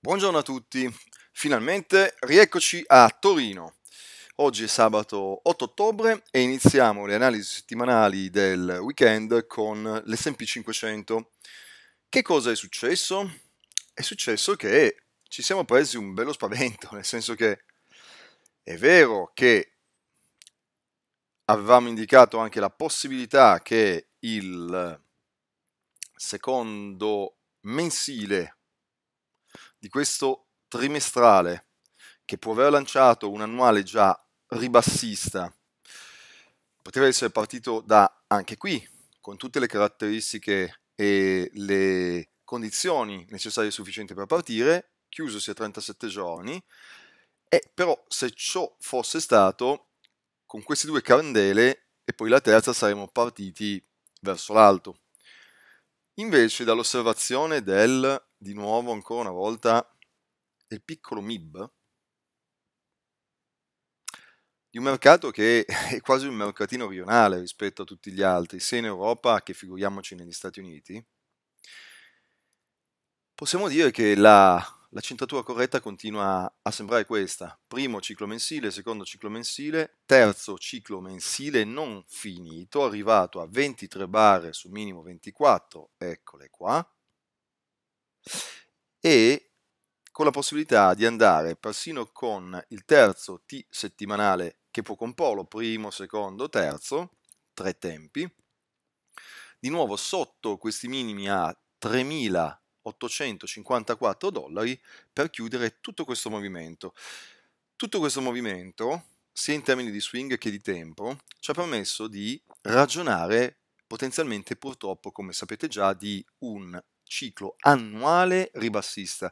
Buongiorno a tutti, finalmente rieccoci a Torino. Oggi è sabato 8 ottobre e iniziamo le analisi settimanali del weekend con l'SP 500. Che cosa è successo? È successo che ci siamo presi un bello spavento, nel senso che è vero che avevamo indicato anche la possibilità che il secondo mensile di questo trimestrale che può aver lanciato un annuale già ribassista, poteva essere partito da anche qui, con tutte le caratteristiche e le condizioni necessarie e sufficienti per partire, chiusosi a 37 giorni, e però se ciò fosse stato, con queste due candele e poi la terza saremmo partiti verso l'alto. Invece dall'osservazione del di nuovo ancora una volta del piccolo MIB di un mercato che è quasi un mercatino rionale rispetto a tutti gli altri, sia in Europa che figuriamoci negli Stati Uniti, possiamo dire che la, la centratura corretta continua a sembrare questa. Primo ciclo mensile, secondo ciclo mensile, terzo ciclo mensile non finito, arrivato a 23 barre su minimo 24, eccole qua, e con la possibilità di andare persino con il terzo T settimanale che può comporlo primo, secondo, terzo, tre tempi, di nuovo sotto questi minimi a 3.854 dollari per chiudere tutto questo movimento. Tutto questo movimento, sia in termini di swing che di tempo, ci ha permesso di ragionare potenzialmente purtroppo, come sapete già, di un ciclo annuale ribassista,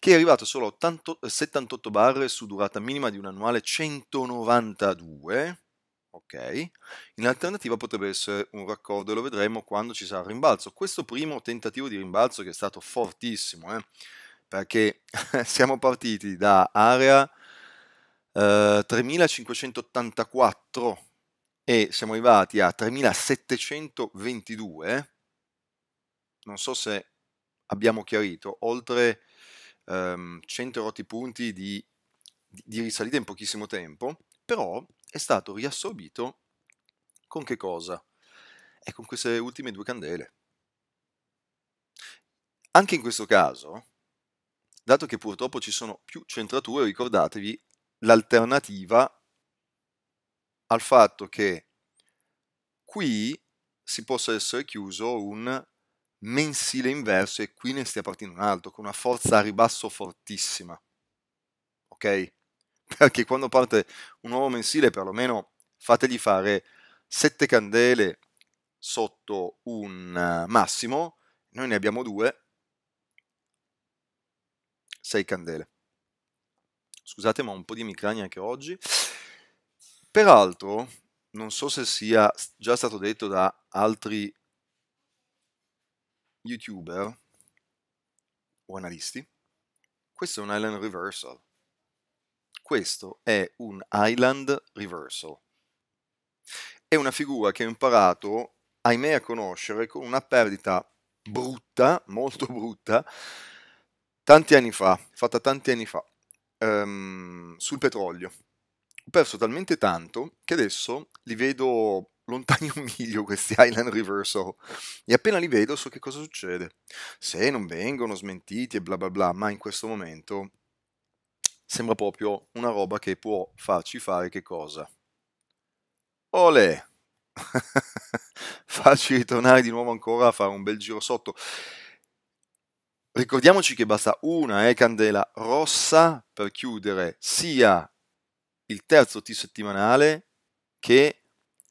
che è arrivato solo a 80, 78 eh, barre su durata minima di un annuale 192. Ok, in alternativa potrebbe essere un raccordo e lo vedremo quando ci sarà il rimbalzo. Questo primo tentativo di rimbalzo che è stato fortissimo, eh, perché siamo partiti da area eh, 3584 e siamo arrivati a 3722. Non so se abbiamo chiarito oltre ehm, 100 rotti punti di, di risalita in pochissimo tempo, però è stato riassorbito con che cosa? E con queste ultime due candele. Anche in questo caso, dato che purtroppo ci sono più centrature, ricordatevi l'alternativa al fatto che qui si possa essere chiuso un mensile inverso e qui ne stia partendo un altro con una forza a ribasso fortissima. Ok? Perché quando parte un nuovo mensile, perlomeno fategli fare 7 candele sotto un eh, massimo, noi ne abbiamo due, 6 candele. Scusate, ma ho un po' di micrania anche oggi. Peraltro, non so se sia già stato detto da altri youtuber o analisti, questo è un island reversal. Questo è un island reversal. È una figura che ho imparato, ahimè, a conoscere con una perdita brutta, molto brutta, tanti anni fa, fatta tanti anni fa, um, sul petrolio. Ho perso talmente tanto che adesso li vedo lontani un miglio questi Island Reversal e appena li vedo so che cosa succede. Se non vengono smentiti e bla bla bla, ma in questo momento sembra proprio una roba che può farci fare che cosa? Ole! farci ritornare di nuovo ancora a fare un bel giro sotto. Ricordiamoci che basta una eh, candela rossa per chiudere sia il terzo T settimanale che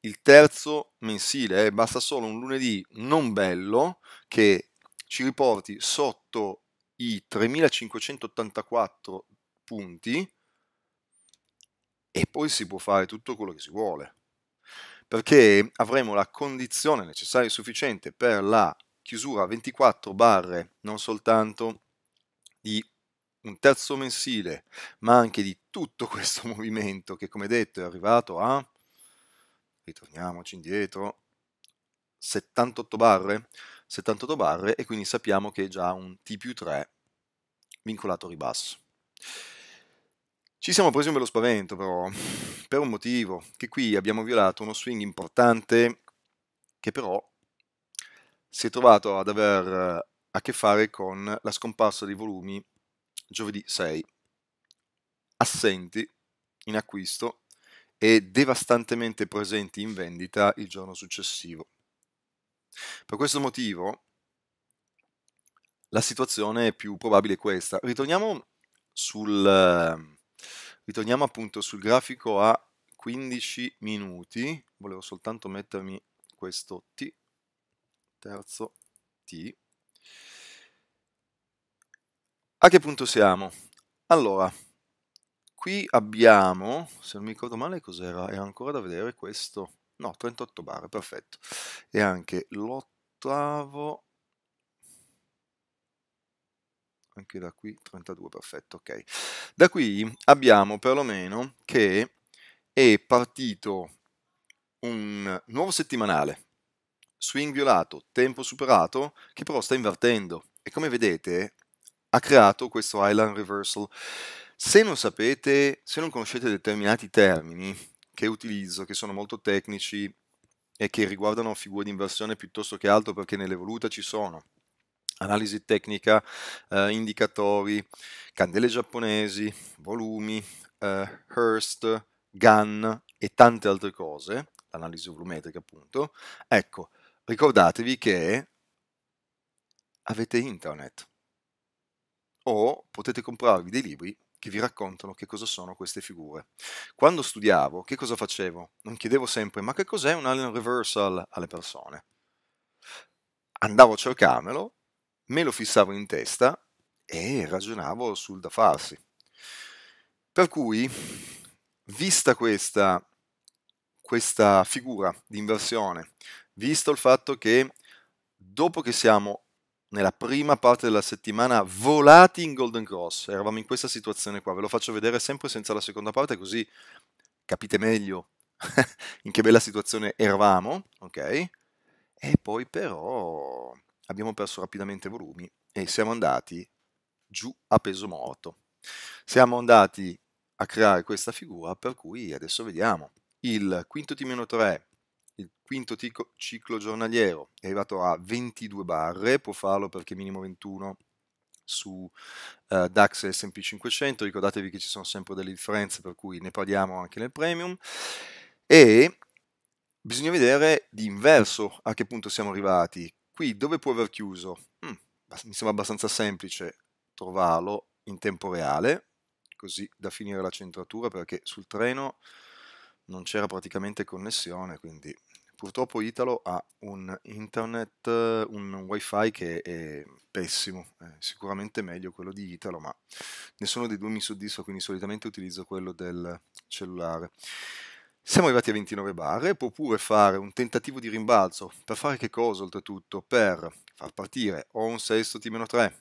il terzo mensile, eh. basta solo un lunedì non bello che ci riporti sotto i 3584 punti e poi si può fare tutto quello che si vuole perché avremo la condizione necessaria e sufficiente per la chiusura 24 barre non soltanto di un terzo mensile ma anche di tutto questo movimento che come detto è arrivato a ritorniamoci indietro, 78 barre, 78 barre e quindi sappiamo che è già un T più 3 vincolato a ribasso. Ci siamo presi un bello spavento però, per un motivo, che qui abbiamo violato uno swing importante che però si è trovato ad aver eh, a che fare con la scomparsa dei volumi giovedì 6, assenti in acquisto e devastantemente presenti in vendita il giorno successivo. Per questo motivo la situazione è più probabile è questa. Ritorniamo, sul, ritorniamo appunto sul grafico a 15 minuti, volevo soltanto mettermi questo T, terzo T. A che punto siamo? Allora, qui abbiamo, se non mi ricordo male cos'era, era ancora da vedere questo, no, 38 bar, perfetto, e anche l'ottavo, anche da qui 32, perfetto, ok. Da qui abbiamo perlomeno che è partito un nuovo settimanale, swing violato, tempo superato, che però sta invertendo, e come vedete ha creato questo island reversal se non sapete, se non conoscete determinati termini che utilizzo, che sono molto tecnici e che riguardano figure di inversione piuttosto che altro, perché nell'evoluta ci sono analisi tecnica, eh, indicatori, candele giapponesi, volumi, eh, Hearst, Gun e tante altre cose, l'analisi volumetrica appunto, ecco, ricordatevi che avete internet o potete comprarvi dei libri che vi raccontano che cosa sono queste figure. Quando studiavo, che cosa facevo? Non chiedevo sempre ma che cos'è un alien reversal alle persone. Andavo a cercarmelo, me lo fissavo in testa e ragionavo sul da farsi. Per cui, vista questa, questa figura di inversione, visto il fatto che dopo che siamo nella prima parte della settimana volati in Golden Cross. Eravamo in questa situazione qua, ve lo faccio vedere sempre senza la seconda parte così capite meglio in che bella situazione eravamo, ok? E poi però abbiamo perso rapidamente volumi e siamo andati giù a peso morto. Siamo andati a creare questa figura per cui adesso vediamo il quinto T-3 il quinto tico, ciclo giornaliero è arrivato a 22 barre, può farlo perché minimo 21 su uh, DAX e SP 500, ricordatevi che ci sono sempre delle differenze per cui ne parliamo anche nel premium e bisogna vedere di inverso a che punto siamo arrivati. Qui dove può aver chiuso? Mm, mi sembra abbastanza semplice trovarlo in tempo reale, così da finire la centratura perché sul treno non c'era praticamente connessione, quindi Purtroppo Italo ha un internet, un wifi che è pessimo, è sicuramente meglio quello di Italo, ma nessuno dei due mi soddisfa, quindi solitamente utilizzo quello del cellulare. Siamo arrivati a 29 barre, può pure fare un tentativo di rimbalzo, per fare che cosa oltretutto? Per far partire o un sesto T-3,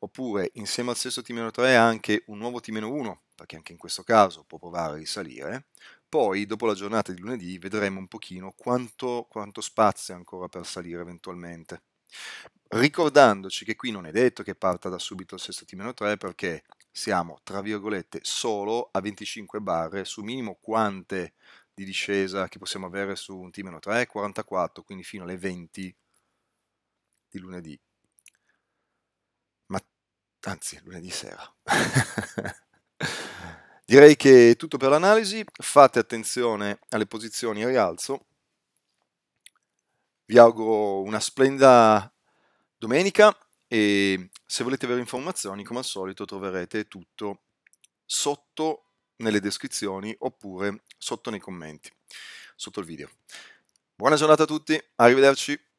oppure insieme al sesto T-3 anche un nuovo T-1, perché anche in questo caso può provare a risalire, poi dopo la giornata di lunedì vedremo un pochino quanto, quanto spazio ancora per salire eventualmente. Ricordandoci che qui non è detto che parta da subito il sesto T-3 perché siamo tra virgolette solo a 25 barre su minimo quante di discesa che possiamo avere su un T-3, 44, quindi fino alle 20 di lunedì. Ma anzi, lunedì sera. Direi che è tutto per l'analisi, fate attenzione alle posizioni a rialzo, vi auguro una splendida domenica e se volete avere informazioni come al solito troverete tutto sotto nelle descrizioni oppure sotto nei commenti, sotto il video. Buona giornata a tutti, arrivederci.